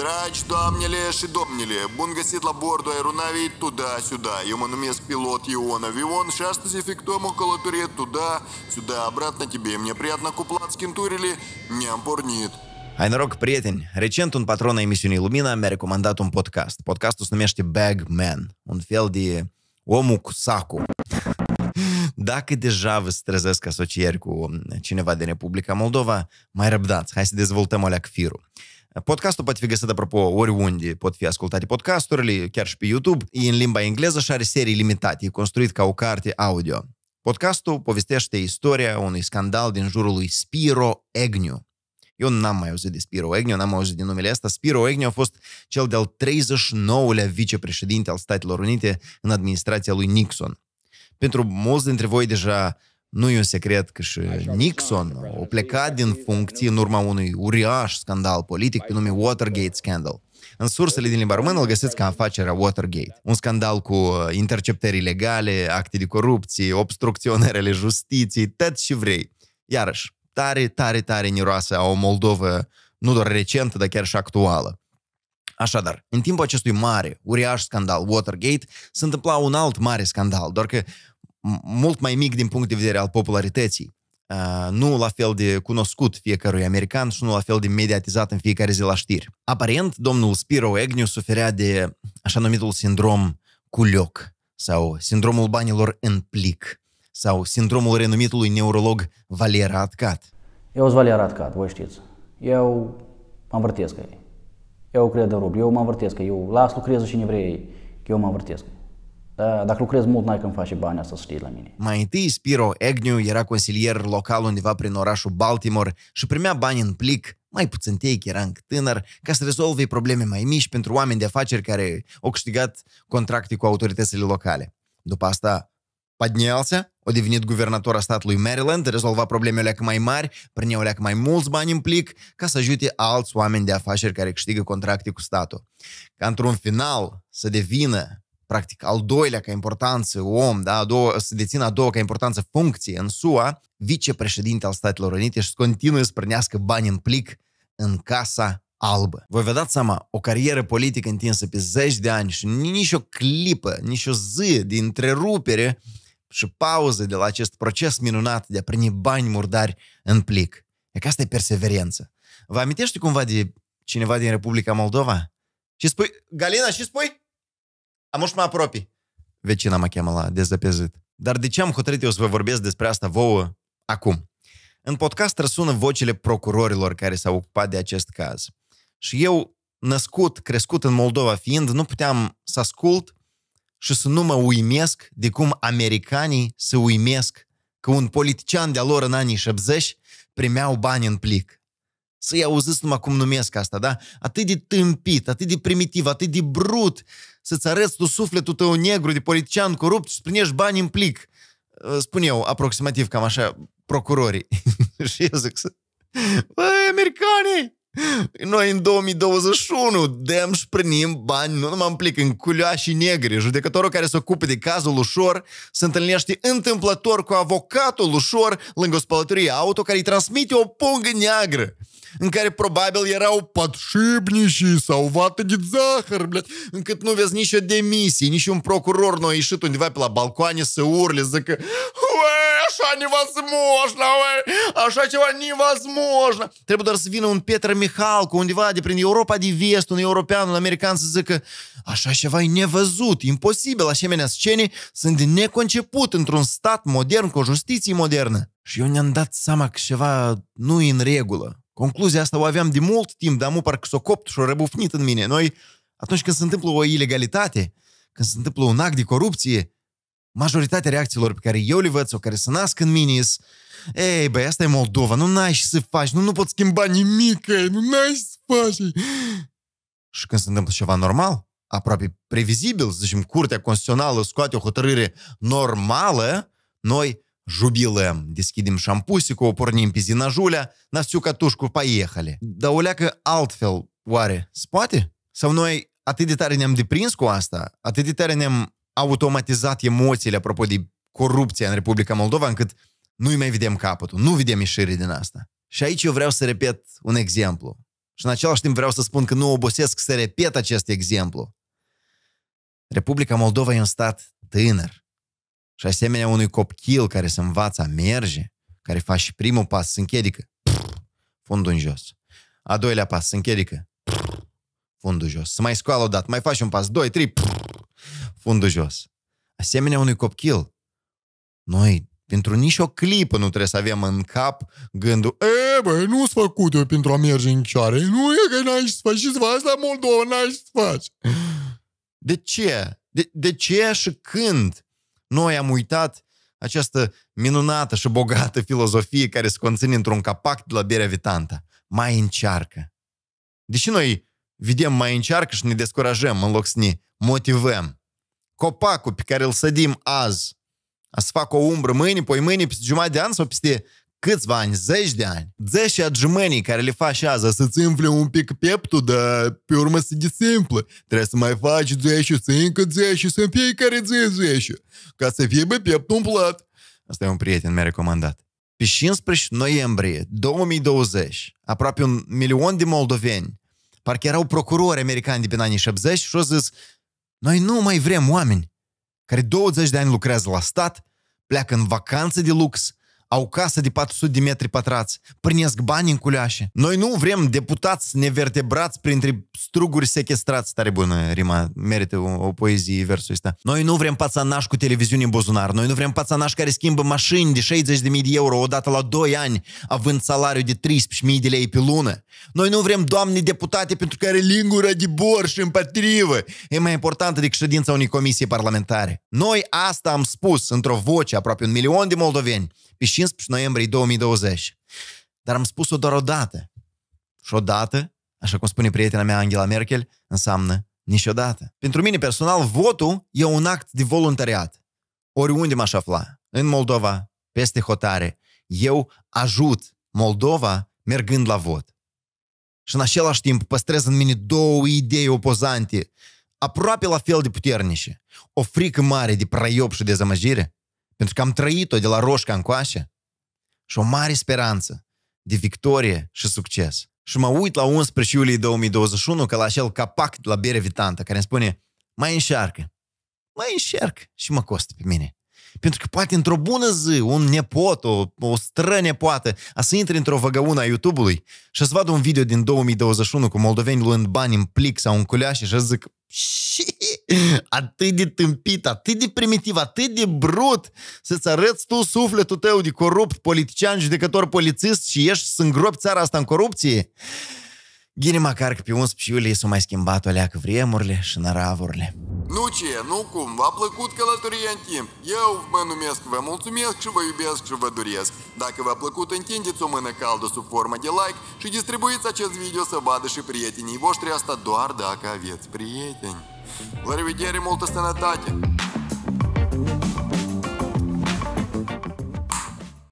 Драч домнілі ши домнілі, бунга сідла борду аеронавії туда-сюда. Йому на мест пилот Ионов. И он часто зефектом около туре туда-сюда. Обратно тебе. Мне приятно куплат скинтурили. Ням порнит. Ainorog, prieteni, recent un patron al emisiunii Lumina mi-a recomandat un podcast. Podcastul se numește Bagman, un fel de omul cu sacul. Dacă deja vă strezesc asocieri cu cineva din Republica Moldova, mai răbdați, hai să dezvoltăm alea firul. Podcastul poate fi găsit, apropo, oriunde pot fi ascultate podcasturile, chiar și pe YouTube. în limba engleză și are serii limitate, e construit ca o carte audio. Podcastul povestește istoria unui scandal din jurul lui Spiro Agnew. Eu n-am mai auzit de Spiro Agnew, n-am auzit de numele ăsta. Spiro Agnew a fost cel de-al 39-lea vicepreședinte al Statelor Unite în administrația lui Nixon. Pentru mulți dintre voi deja nu e un secret că și Nixon a plecat din funcție în urma unui uriaș scandal politic pe nume Watergate Scandal. În sursele din limba română îl găsesc ca afacerea Watergate. Un scandal cu uh, interceptări ilegale, acte de corupție, obstrucționerele justiției, tot și vrei. Iarăși, tare, tare, tare niroasă a o Moldovă nu doar recentă, dar chiar și actuală. Așadar, în timpul acestui mare, uriaș scandal Watergate, se întâmpla un alt mare scandal, doar că mult mai mic din punct de vedere al popularității, uh, nu la fel de cunoscut fiecărui american și nu la fel de mediatizat în fiecare zi la știri. Aparent, domnul Spiro Agnew suferea de așa numitul sindrom culioc sau sindromul banilor în plic sau sindromul renumitului neurolog Valera Atcat. Eu sunt Valera Atcat, voi știți. Eu mă învârtesc ei. Eu cred în rubli, eu mă învârtesc eu las lucrez și în evrei, eu mă învârtesc Eh, dacă lucrezi mult, n-ai când faci bani, să știi la mine. Mai întâi, Spiro Agnew era consilier local undeva prin orașul Baltimore și primea bani în plic, mai puțin teic, era încă tânăr, ca să rezolve probleme mai mici pentru oameni de afaceri care au câștigat contracte cu autoritățile locale. După asta, Padnealsa, a devenit guvernator a statului Maryland, rezolva probleme leacă mai mari, prin o leacă mai mulți bani în plic, ca să ajute alți oameni de afaceri care câștigă contracte cu statul. Ca într-un final să devină practic, al doilea ca importanță om, da, a doua, să dețină a doua ca importanță funcție în SUA, vicepreședinte al Statelor Unite și continuă să prănească bani în plic în Casa Albă. Voi vă dați seama, o carieră politică întinsă pe zeci de ani și nici o clipă, nici o zi de întrerupere și pauză de la acest proces minunat de a primi bani murdari în plic. E că asta e perseverență. Vă amintește cumva de cineva din Republica Moldova? Și spui, Galina, și spui? Am uși mă apropii. Vecina mă cheamă la dezăpezit. Dar de ce am hotărât eu să vă vorbesc despre asta vouă acum? În podcast răsună vocile procurorilor care s-au ocupat de acest caz. Și eu, născut, crescut în Moldova fiind, nu puteam să ascult și să nu mă uimesc de cum americanii se uimesc că un politician de-a lor în anii 70 primeau bani în plic. Să-i auziți numai cum numesc asta, da? Atât de tâmpit, atât de primitiv, atât de brut, să-ți arăți tu sufletul tău negru de politician corupt și să bani în plic. Uh, spun eu, aproximativ, cam așa, procurorii. și eu zic să... Băi, americanii! Noi în 2021 dăm și prânim bani, nu numai în plic, în culoașii negri. Judecătorul care se ocupe de cazul ușor se întâlnește întâmplător cu avocatul ușor lângă o spălătorie auto care îi transmite o pungă neagră în care probabil erau podșibnișii sau vată de zahăr, blядь, încât nu vezi nicio demisie, nici un procuror nu a ieșit undeva pe la balcoane să urle, zică așa невозможно, ue, așa ceva невозможно. Trebuie doar să vină un Petre Mihalcu undeva de prin Europa de vest, un european, un american să zică așa ceva e nevăzut, imposibil, asemenea scene sunt de neconceput într-un stat modern cu o justiție modernă. Și eu ne-am dat seama că ceva nu e în regulă. Concluzia asta o aveam de mult timp, dar mă parcă s-o copt și o răbufnit în mine. Noi, atunci când se întâmplă o ilegalitate, când se întâmplă un act de corupție, majoritatea reacțiilor pe care eu le văd sau care se nasc în mine sunt Ei, băi, asta e Moldova, nu n-ai ce să faci, nu, nu poți schimba nimic, nu n-ai ce să faci. Și când se întâmplă ceva normal, aproape previzibil, să zicem, Curtea Constituțională scoate o hotărâre normală, noi Жубилем. Deschidem șampusicul, pornim pe zi na julea, na всю catușcu, поехали. Dar o leacă altfel, oare, spate? Sau noi atât de tare ne-am deprins cu asta, atât de tare ne-am automatizat emoțiile apropo de corupție în Republica Moldova, încât nu-i mai vedem capătul, nu vedem ieșire din asta. Și aici eu vreau să repet un exemplu. Și în același timp vreau să spun că nu obosesc să repet acest exemplu. Republica Moldova e un stat tânăr și asemenea unui copil care se învață a merge, care face și primul pas, se închedică, fundul în jos. A doilea pas, se închedică, fundul jos. Să mai scoală o dată, mai faci un pas, doi, trei, fundul jos. Asemenea unui copil, noi pentru nicio clipă nu trebuie să avem în cap gândul E, băi, nu-s făcut eu pentru a merge în cioare. Nu e că n-ai să faci și să faci la Moldova, n-ai să faci. De ce? De, de ce și când noi am uitat această minunată și bogată filozofie care se conține într-un capac de la Berea Vitanta. Mai încearcă. Deși noi vedem mai încearcă și ne descurajăm în loc să ne motivăm. Copacul pe care îl sădim azi, a să facă o umbră mâine, poi mâine, peste jumătate de an sau peste câțiva ani, zeci de ani, zeci adjumănii care le faci să-ți umfle un pic peptul, dar pe urmă se simplu. Trebuie să mai faci zeci să încă zeci și să fiecare zi zeci. Ca să fie pe peptul umplat. Asta e un prieten mi-a recomandat. Pe 15 noiembrie 2020, aproape un milion de moldoveni, parcă erau procurori americani de pe anii 70 și au zis, noi nu mai vrem oameni care 20 de ani lucrează la stat, pleacă în vacanțe de lux, au casă de 400 de metri pătrați, prinesc bani în culeașe. Noi nu vrem deputați nevertebrați printre struguri sequestrați. Tare bună rima, merită o, o poezie versul ăsta. Noi nu vrem pațanaș cu televiziune în buzunar. Noi nu vrem pațanaș care schimbă mașini de 60.000 de euro odată la 2 ani, având salariu de 13.000 de lei pe lună. Noi nu vrem doamne deputate pentru care lingura de și împotrivă e mai importantă decât ședința unei comisii parlamentare. Noi asta am spus într-o voce aproape un milion de moldoveni pe 15 noiembrie 2020. Dar am spus-o doar o dată. Și odată, așa cum spune prietena mea Angela Merkel, înseamnă niciodată. Pentru mine personal, votul e un act de voluntariat. Oriunde m-aș afla, în Moldova, peste hotare, eu ajut Moldova mergând la vot. Și în același timp păstrez în mine două idei opozante, aproape la fel de puternice. O frică mare de praiop și dezamăgire pentru că am trăit-o de la roșca coașă și o mare speranță de victorie și succes. Și mă uit la 11 iulie 2021 că la acel capac de la bere vitantă care îmi spune mai înșarcă, mai înșerc și mă costă pe mine. Pentru că poate într-o bună zi un nepot, o, o strănepoată, a să intre într-o văgăună a YouTube-ului și să vadă un video din 2021 cu moldoveni luând bani în plic sau în culeaș și zic și atât de tâmpit, atât de primitiv, atât de brut să-ți arăți tu sufletul tău de corupt politician, judecător, polițist și ești să îngropi țara asta în corupție. Girimacar Piunsciuli s-a mai schimbat o leac vremurile și năravurile. Nu ce, nu cum, v-a plăcut călătoria în timp. Eu vă numesc, vă mulțumesc și vă iubesc și vă doresc. Dacă v-a plăcut, întindeți o mână caldă sub formă de like și distribuiți acest video să vadă și prietenii voștri, asta doar dacă aveți prieteni. La revedere, multă sănătate!